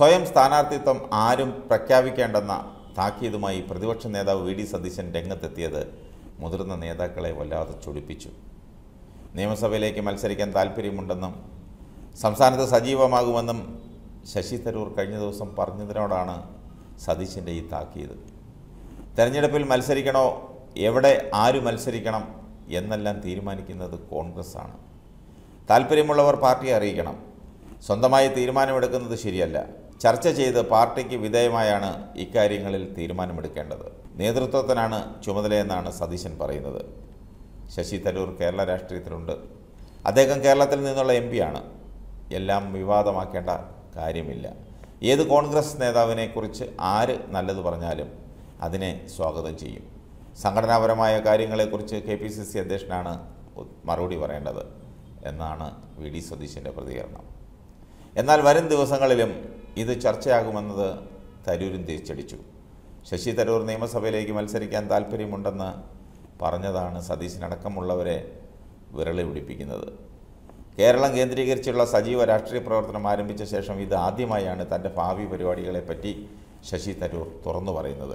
സ്വയം സ്ഥാനാർത്ഥിത്വം ആരും പ്രഖ്യാപിക്കേണ്ടെന്ന താക്കീതുമായി പ്രതിപക്ഷ നേതാവ് വി ഡി സതീശൻ രംഗത്തെത്തിയത് മുതിർന്ന നേതാക്കളെ വല്ലാതെ ചൊടിപ്പിച്ചു നിയമസഭയിലേക്ക് മത്സരിക്കാൻ താല്പര്യമുണ്ടെന്നും സംസ്ഥാനത്ത് സജീവമാകുമെന്നും ശശി തരൂർ കഴിഞ്ഞ ദിവസം പറഞ്ഞതിനോടാണ് സതീശൻ്റെ ഈ താക്കീത് തെരഞ്ഞെടുപ്പിൽ മത്സരിക്കണോ എവിടെ ആര് മത്സരിക്കണം എന്നെല്ലാം തീരുമാനിക്കുന്നത് കോൺഗ്രസ്സാണ് താല്പര്യമുള്ളവർ പാർട്ടിയെ അറിയിക്കണം സ്വന്തമായി തീരുമാനമെടുക്കുന്നത് ശരിയല്ല ചർച്ച ചെയ്ത് പാർട്ടിക്ക് വിധേയമായാണ് ഇക്കാര്യങ്ങളിൽ തീരുമാനമെടുക്കേണ്ടത് നേതൃത്വത്തിനാണ് ചുമതലയെന്നാണ് സതീശൻ പറയുന്നത് ശശി തരൂർ കേരള രാഷ്ട്രീയത്തിലുണ്ട് അദ്ദേഹം കേരളത്തിൽ നിന്നുള്ള എം പിയാണ് എല്ലാം വിവാദമാക്കേണ്ട കാര്യമില്ല ഏത് കോൺഗ്രസ് നേതാവിനെക്കുറിച്ച് ആര് നല്ലത് പറഞ്ഞാലും അതിനെ സ്വാഗതം ചെയ്യും സംഘടനാപരമായ കാര്യങ്ങളെക്കുറിച്ച് കെ പി സി സി അധ്യക്ഷനാണ് മറുപടി പറയേണ്ടത് എന്നാണ് വി ഡി സതീശൻ്റെ പ്രതികരണം എന്നാൽ വരും ദിവസങ്ങളിലും ഇത് ചർച്ചയാകുമെന്നത് തരൂരും തിരിച്ചടിച്ചു ശശി തരൂർ നിയമസഭയിലേക്ക് മത്സരിക്കാൻ താല്പര്യമുണ്ടെന്ന് പറഞ്ഞതാണ് സതീശനടക്കമുള്ളവരെ വിരളി പിടിപ്പിക്കുന്നത് കേരളം കേന്ദ്രീകരിച്ചുള്ള സജീവ രാഷ്ട്രീയ പ്രവർത്തനം ആരംഭിച്ച ശേഷം ഇത് ആദ്യമായാണ് തൻ്റെ ഭാവി പരിപാടികളെപ്പറ്റി ശശി തരൂർ തുറന്നു പറയുന്നത്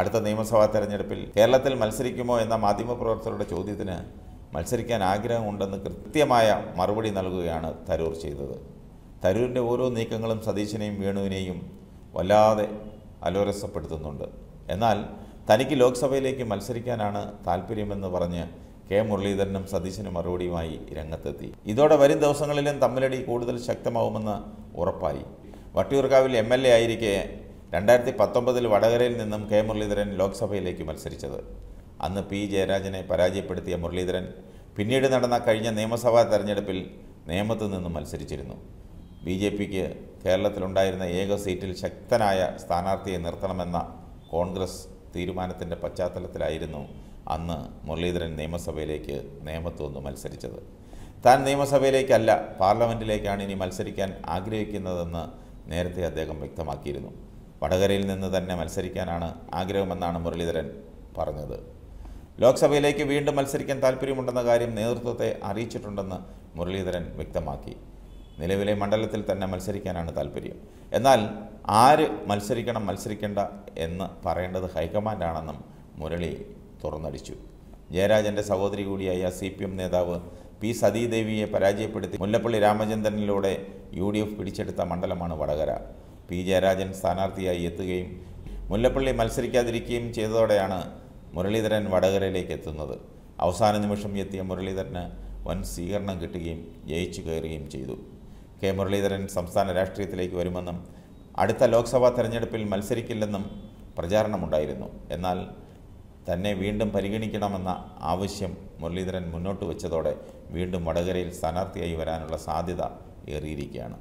അടുത്ത നിയമസഭാ തെരഞ്ഞെടുപ്പിൽ കേരളത്തിൽ മത്സരിക്കുമോ എന്ന മാധ്യമപ്രവർത്തകരുടെ ചോദ്യത്തിന് മത്സരിക്കാൻ ആഗ്രഹമുണ്ടെന്ന് കൃത്യമായ മറുപടി നൽകുകയാണ് തരൂർ ചെയ്തത് തരൂരിൻ്റെ ഓരോ നീക്കങ്ങളും സതീശനെയും വേണുവിനെയും വല്ലാതെ അലോരസപ്പെടുത്തുന്നുണ്ട് എന്നാൽ തനിക്ക് ലോക്സഭയിലേക്ക് മത്സരിക്കാനാണ് താല്പര്യമെന്ന് പറഞ്ഞ് കെ മുരളീധരനും സതീശനും മറുപടിയുമായി രംഗത്തെത്തി ഇതോടെ വരും ദിവസങ്ങളിലും തമ്മിലടി കൂടുതൽ ശക്തമാവുമെന്ന് ഉറപ്പായി വട്ടിയൂർക്കാവിൽ എം എൽ എ ആയിരിക്കെ രണ്ടായിരത്തി പത്തൊമ്പതിൽ വടകരയിൽ നിന്നും കെ മുരളീധരൻ ലോക്സഭയിലേക്ക് മത്സരിച്ചത് അന്ന് പി ജയരാജനെ പരാജയപ്പെടുത്തിയ മുരളീധരൻ പിന്നീട് നടന്ന കഴിഞ്ഞ നിയമസഭാ തെരഞ്ഞെടുപ്പിൽ നിയമത്തു നിന്നും മത്സരിച്ചിരുന്നു ബി ജെ പിക്ക് കേരളത്തിലുണ്ടായിരുന്ന ഏക സീറ്റിൽ ശക്തനായ സ്ഥാനാർത്ഥിയെ നിർത്തണമെന്ന കോൺഗ്രസ് തീരുമാനത്തിൻ്റെ പശ്ചാത്തലത്തിലായിരുന്നു അന്ന് മുരളീധരൻ നിയമസഭയിലേക്ക് നിയമത്തു വന്ന് മത്സരിച്ചത് താൻ നിയമസഭയിലേക്കല്ല പാർലമെൻറ്റിലേക്കാണ് ഇനി മത്സരിക്കാൻ ആഗ്രഹിക്കുന്നതെന്ന് നേരത്തെ അദ്ദേഹം വ്യക്തമാക്കിയിരുന്നു വടകരയിൽ നിന്ന് തന്നെ മത്സരിക്കാനാണ് ആഗ്രഹമെന്നാണ് മുരളീധരൻ പറഞ്ഞത് ലോക്സഭയിലേക്ക് വീണ്ടും മത്സരിക്കാൻ താൽപ്പര്യമുണ്ടെന്ന കാര്യം നേതൃത്വത്തെ അറിയിച്ചിട്ടുണ്ടെന്ന് മുരളീധരൻ വ്യക്തമാക്കി നിലവിലെ മണ്ഡലത്തിൽ തന്നെ മത്സരിക്കാനാണ് താല്പര്യം എന്നാൽ ആര് മത്സരിക്കണം മത്സരിക്കേണ്ട എന്ന് പറയേണ്ടത് ഹൈക്കമാൻഡാണെന്നും മുരളി തുറന്നടിച്ചു ജയരാജൻ്റെ സഹോദരി കൂടിയായ സി പി എം നേതാവ് പി സതീദേവിയെ പരാജയപ്പെടുത്തി മുല്ലപ്പള്ളി രാമചന്ദ്രനിലൂടെ യു ഡി എഫ് പിടിച്ചെടുത്ത മണ്ഡലമാണ് വടകര പി ജയരാജൻ സ്ഥാനാർത്ഥിയായി എത്തുകയും മുല്ലപ്പള്ളി മത്സരിക്കാതിരിക്കുകയും ചെയ്തതോടെയാണ് മുരളീധരൻ വടകരയിലേക്ക് എത്തുന്നത് അവസാന നിമിഷം എത്തിയ മുരളീധരന് വൻ സ്വീകരണം കിട്ടുകയും ജയിച്ചു കയറുകയും ചെയ്തു കെ മുരളീധരൻ സംസ്ഥാന രാഷ്ട്രീയത്തിലേക്ക് വരുമെന്നും അടുത്ത ലോക്സഭാ തെരഞ്ഞെടുപ്പിൽ മത്സരിക്കില്ലെന്നും പ്രചാരണമുണ്ടായിരുന്നു എന്നാൽ തന്നെ വീണ്ടും പരിഗണിക്കണമെന്ന ആവശ്യം മുരളീധരൻ മുന്നോട്ട് വെച്ചതോടെ വീണ്ടും വടകരയിൽ സ്ഥാനാർത്ഥിയായി വരാനുള്ള സാധ്യത ഏറിയിരിക്കുകയാണ്